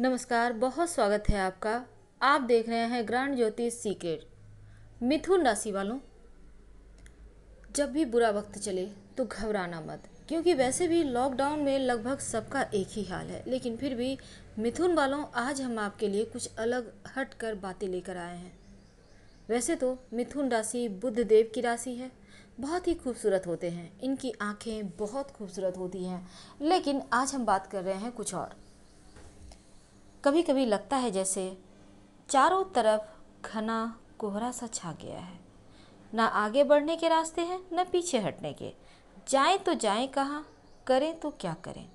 नमस्कार बहुत स्वागत है आपका आप देख रहे हैं ग्रांड ज्योतिष सीक्रेट मिथुन राशि वालों जब भी बुरा वक्त चले तो घबराना मत क्योंकि वैसे भी लॉकडाउन में लगभग सबका एक ही हाल है लेकिन फिर भी मिथुन वालों आज हम आपके लिए कुछ अलग हट कर बातें लेकर आए हैं वैसे तो मिथुन राशि बुद्ध देव की राशि है बहुत ही खूबसूरत होते हैं इनकी आंखें बहुत खूबसूरत होती हैं लेकिन आज हम बात कर रहे हैं कुछ और कभी कभी लगता है जैसे चारों तरफ घना कोहरा सा छा गया है ना आगे बढ़ने के रास्ते हैं ना पीछे हटने के जाएं तो जाएं कहाँ करें तो क्या करें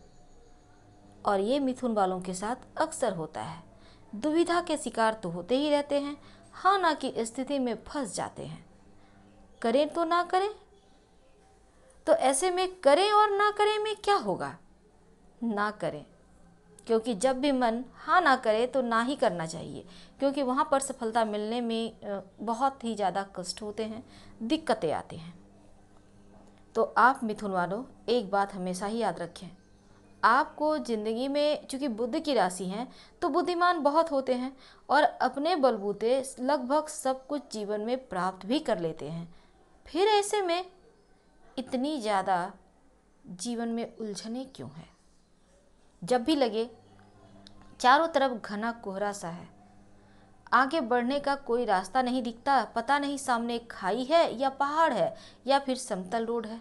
और ये मिथुन वालों के साथ अक्सर होता है दुविधा के शिकार तो होते ही रहते हैं हाँ ना कि स्थिति में फंस जाते हैं करें तो ना करें तो ऐसे में करें और ना करें में क्या होगा ना करें क्योंकि जब भी मन हाँ ना करे तो ना ही करना चाहिए क्योंकि वहाँ पर सफलता मिलने में बहुत ही ज़्यादा कष्ट होते हैं दिक्कतें आती हैं तो आप मिथुन वालों एक बात हमेशा ही याद रखें आपको ज़िंदगी में चूँकि बुद्ध की राशि हैं तो बुद्धिमान बहुत होते हैं और अपने बलबूते लगभग सब कुछ जीवन में प्राप्त भी कर लेते हैं फिर ऐसे में इतनी ज़्यादा जीवन में उलझने क्यों हैं जब भी लगे चारों तरफ घना कोहरा सा है आगे बढ़ने का कोई रास्ता नहीं दिखता पता नहीं सामने खाई है या पहाड़ है या फिर समतल रोड है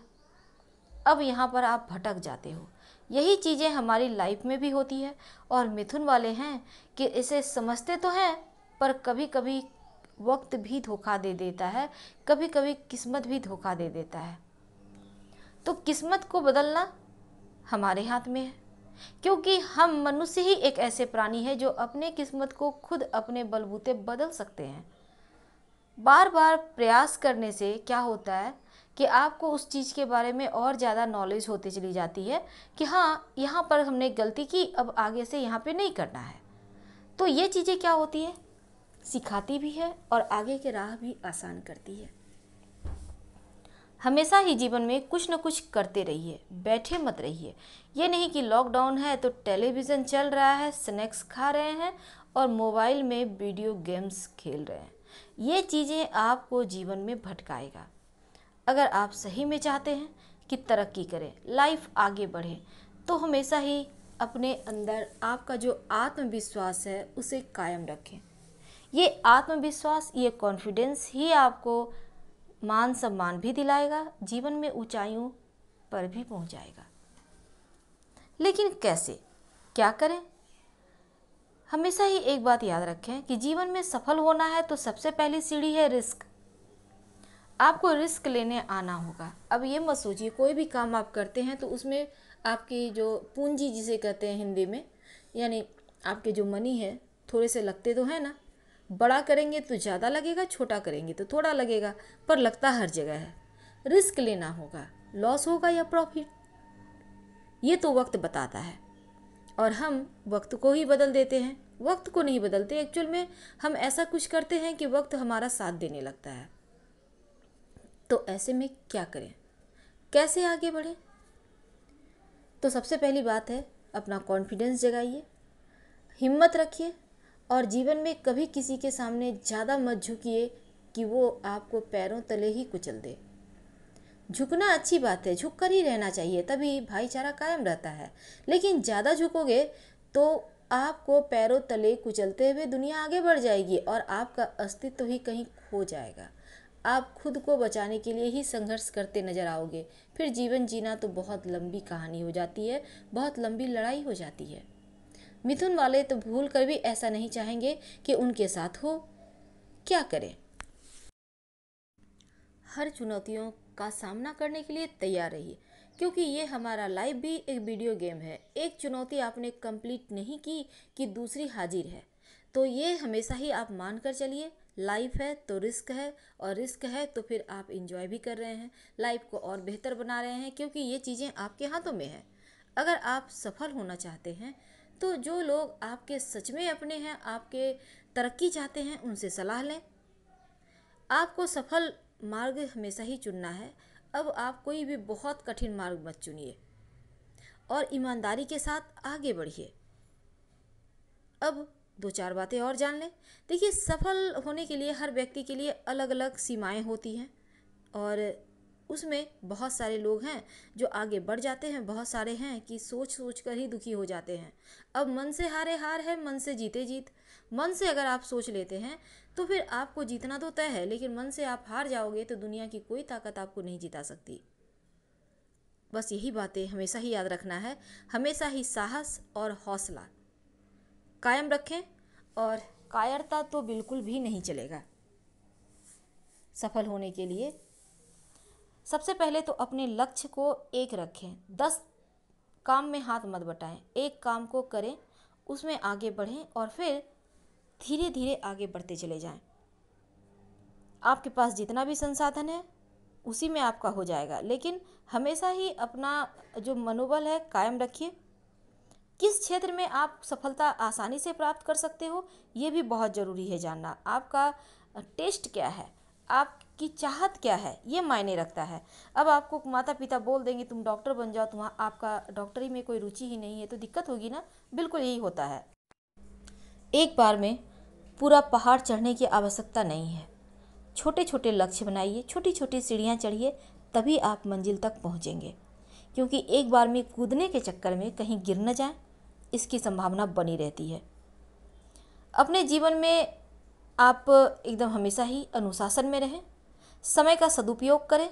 अब यहाँ पर आप भटक जाते हो यही चीज़ें हमारी लाइफ में भी होती है और मिथुन वाले हैं कि इसे समझते तो हैं पर कभी कभी वक्त भी धोखा दे देता है कभी कभी किस्मत भी धोखा दे देता है तो किस्मत को बदलना हमारे हाथ में है क्योंकि हम मनुष्य ही एक ऐसे प्राणी है जो अपने किस्मत को खुद अपने बलबूते बदल सकते हैं बार बार प्रयास करने से क्या होता है कि आपको उस चीज़ के बारे में और ज़्यादा नॉलेज होती चली जाती है कि हाँ यहाँ पर हमने गलती की अब आगे से यहाँ पे नहीं करना है तो ये चीज़ें क्या होती है सिखाती भी है और आगे के राह भी आसान करती है हमेशा ही जीवन में कुछ न कुछ करते रहिए बैठे मत रहिए ये नहीं कि लॉकडाउन है तो टेलीविज़न चल रहा है स्नैक्स खा रहे हैं और मोबाइल में वीडियो गेम्स खेल रहे हैं ये चीज़ें आपको जीवन में भटकाएगा अगर आप सही में चाहते हैं कि तरक्की करें लाइफ आगे बढ़े तो हमेशा ही अपने अंदर आपका जो आत्मविश्वास है उसे कायम रखें ये आत्मविश्वास ये कॉन्फिडेंस ही आपको मान सम्मान भी दिलाएगा जीवन में ऊंचाइयों पर भी पहुंचाएगा लेकिन कैसे क्या करें हमेशा ही एक बात याद रखें कि जीवन में सफल होना है तो सबसे पहली सीढ़ी है रिस्क आपको रिस्क लेने आना होगा अब ये मत सोचिए कोई भी काम आप करते हैं तो उसमें आपकी जो पूंजी जिसे कहते हैं हिंदी में यानी आपके जो मनी है थोड़े से लगते तो हैं ना बड़ा करेंगे तो ज़्यादा लगेगा छोटा करेंगे तो थोड़ा लगेगा पर लगता हर जगह है रिस्क लेना होगा लॉस होगा या प्रॉफिट ये तो वक्त बताता है और हम वक्त को ही बदल देते हैं वक्त को नहीं बदलते एक्चुअल में हम ऐसा कुछ करते हैं कि वक्त हमारा साथ देने लगता है तो ऐसे में क्या करें कैसे आगे बढ़ें तो सबसे पहली बात है अपना कॉन्फिडेंस जगाइए हिम्मत रखिए और जीवन में कभी किसी के सामने ज़्यादा मत झुकिए कि वो आपको पैरों तले ही कुचल दे झुकना अच्छी बात है झुक कर ही रहना चाहिए तभी भाईचारा कायम रहता है लेकिन ज़्यादा झुकोगे तो आपको पैरों तले कुचलते हुए दुनिया आगे बढ़ जाएगी और आपका अस्तित्व ही कहीं खो जाएगा आप खुद को बचाने के लिए ही संघर्ष करते नजर आओगे फिर जीवन जीना तो बहुत लंबी कहानी हो जाती है बहुत लंबी लड़ाई हो जाती है मिथुन वाले तो भूल कर भी ऐसा नहीं चाहेंगे कि उनके साथ हो क्या करें हर चुनौतियों का सामना करने के लिए तैयार रहिए क्योंकि ये हमारा लाइफ भी एक वीडियो गेम है एक चुनौती आपने कंप्लीट नहीं की कि दूसरी हाजिर है तो ये हमेशा ही आप मान कर चलिए लाइफ है तो रिस्क है और रिस्क है तो फिर आप इंजॉय भी कर रहे हैं लाइफ को और बेहतर बना रहे हैं क्योंकि ये चीज़ें आपके हाथों में है अगर आप सफल होना चाहते हैं तो जो लोग आपके सच में अपने हैं आपके तरक्की चाहते हैं उनसे सलाह लें आपको सफल मार्ग हमेशा ही चुनना है अब आप कोई भी बहुत कठिन मार्ग मत चुनिए और ईमानदारी के साथ आगे बढ़िए अब दो चार बातें और जान लें देखिए सफल होने के लिए हर व्यक्ति के लिए अलग अलग सीमाएं होती हैं और उसमें बहुत सारे लोग हैं जो आगे बढ़ जाते हैं बहुत सारे हैं कि सोच सोच कर ही दुखी हो जाते हैं अब मन से हारे हार है मन से जीते जीत मन से अगर आप सोच लेते हैं तो फिर आपको जीतना तो तय है लेकिन मन से आप हार जाओगे तो दुनिया की कोई ताकत आपको नहीं जिता सकती बस यही बातें हमेशा ही याद रखना है हमेशा ही साहस और हौसला कायम रखें और कायरता तो बिल्कुल भी नहीं चलेगा सफल होने के लिए सबसे पहले तो अपने लक्ष्य को एक रखें दस काम में हाथ मत बटाएं एक काम को करें उसमें आगे बढ़ें और फिर धीरे धीरे आगे बढ़ते चले जाएं आपके पास जितना भी संसाधन है उसी में आपका हो जाएगा लेकिन हमेशा ही अपना जो मनोबल है कायम रखिए किस क्षेत्र में आप सफलता आसानी से प्राप्त कर सकते हो ये भी बहुत ज़रूरी है जानना आपका टेस्ट क्या है आप उसकी चाहत क्या है ये मायने रखता है अब आपको माता पिता बोल देंगे तुम डॉक्टर बन जाओ तुम्हारा आपका डॉक्टरी में कोई रुचि ही नहीं है तो दिक्कत होगी ना बिल्कुल यही होता है एक बार में पूरा पहाड़ चढ़ने की आवश्यकता नहीं है छोटे छोटे लक्ष्य बनाइए छोटी छोटी सीढ़ियाँ चढ़िए तभी आप मंजिल तक पहुँचेंगे क्योंकि एक बार में कूदने के चक्कर में कहीं गिर न जाए इसकी संभावना बनी रहती है अपने जीवन में आप एकदम हमेशा ही अनुशासन में रहें समय का सदुपयोग करें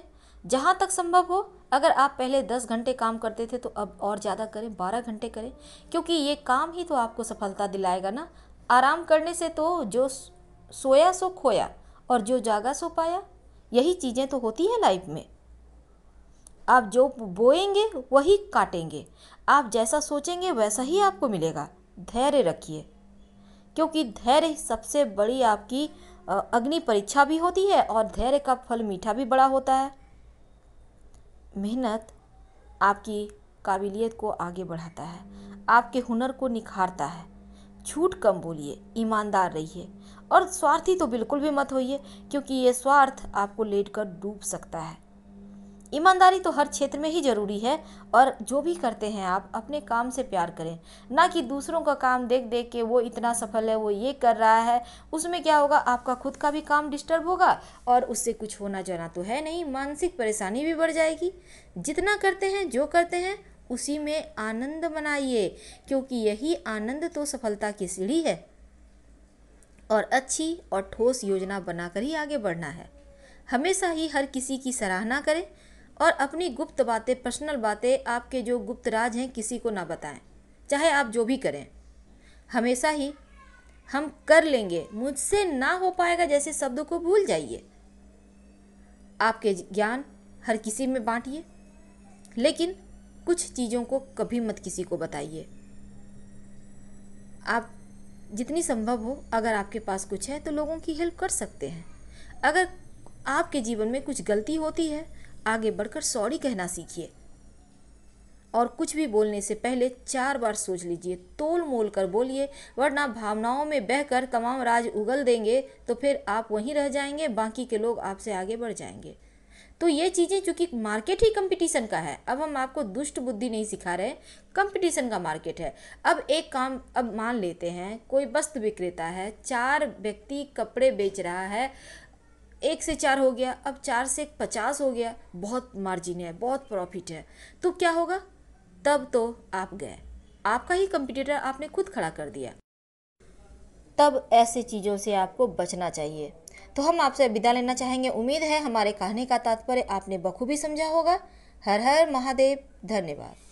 जहाँ तक संभव हो अगर आप पहले दस घंटे काम करते थे तो अब और ज़्यादा करें बारह घंटे करें क्योंकि ये काम ही तो आपको सफलता दिलाएगा ना आराम करने से तो जो सोया सो खोया और जो जागा सो पाया यही चीज़ें तो होती हैं लाइफ में आप जो बोएंगे वही काटेंगे आप जैसा सोचेंगे वैसा ही आपको मिलेगा धैर्य रखिए क्योंकि धैर्य सबसे बड़ी आपकी अग्नि परीक्षा भी होती है और धैर्य का फल मीठा भी बड़ा होता है मेहनत आपकी काबिलियत को आगे बढ़ाता है आपके हुनर को निखारता है झूठ कम बोलिए ईमानदार रहिए और स्वार्थी तो बिल्कुल भी मत होइए क्योंकि ये स्वार्थ आपको लेट कर डूब सकता है ईमानदारी तो हर क्षेत्र में ही ज़रूरी है और जो भी करते हैं आप अपने काम से प्यार करें ना कि दूसरों का काम देख देख के वो इतना सफल है वो ये कर रहा है उसमें क्या होगा आपका खुद का भी काम डिस्टर्ब होगा और उससे कुछ होना जाना तो है नहीं मानसिक परेशानी भी बढ़ जाएगी जितना करते हैं जो करते हैं उसी में आनंद मनाइए क्योंकि यही आनंद तो सफलता की सीढ़ी है और अच्छी और ठोस योजना बनाकर ही आगे बढ़ना है हमेशा ही हर किसी की सराहना करें और अपनी गुप्त बातें पर्सनल बातें आपके जो गुप्त राज हैं किसी को ना बताएं चाहे आप जो भी करें हमेशा ही हम कर लेंगे मुझसे ना हो पाएगा जैसे शब्दों को भूल जाइए आपके ज्ञान हर किसी में बांटिए लेकिन कुछ चीज़ों को कभी मत किसी को बताइए आप जितनी संभव हो अगर आपके पास कुछ है तो लोगों की हेल्प कर सकते हैं अगर आपके जीवन में कुछ गलती होती है आगे बढ़कर सॉरी कहना सीखिए और कुछ भी बोलने से पहले चार बार सोच लीजिए तोल मोल कर बोलिए वरना भावनाओं में बहकर तमाम राज उगल देंगे तो फिर आप वहीं रह जाएंगे बाकी के लोग आपसे आगे बढ़ जाएंगे तो ये चीज़ें चूँकि मार्केट ही कंपटीशन का है अब हम आपको दुष्ट बुद्धि नहीं सिखा रहे कंपटीशन का मार्केट है अब एक काम अब मान लेते हैं कोई वस्त्र विक्रेता है चार व्यक्ति कपड़े बेच रहा है एक से चार हो गया अब चार से पचास हो गया बहुत मार्जिन है बहुत प्रॉफिट है तो क्या होगा तब तो आप गए आपका ही कंपटीटर आपने खुद खड़ा कर दिया तब ऐसे चीज़ों से आपको बचना चाहिए तो हम आपसे विदा लेना चाहेंगे उम्मीद है हमारे कहने का तात्पर्य आपने बखूबी समझा होगा हर हर महादेव धन्यवाद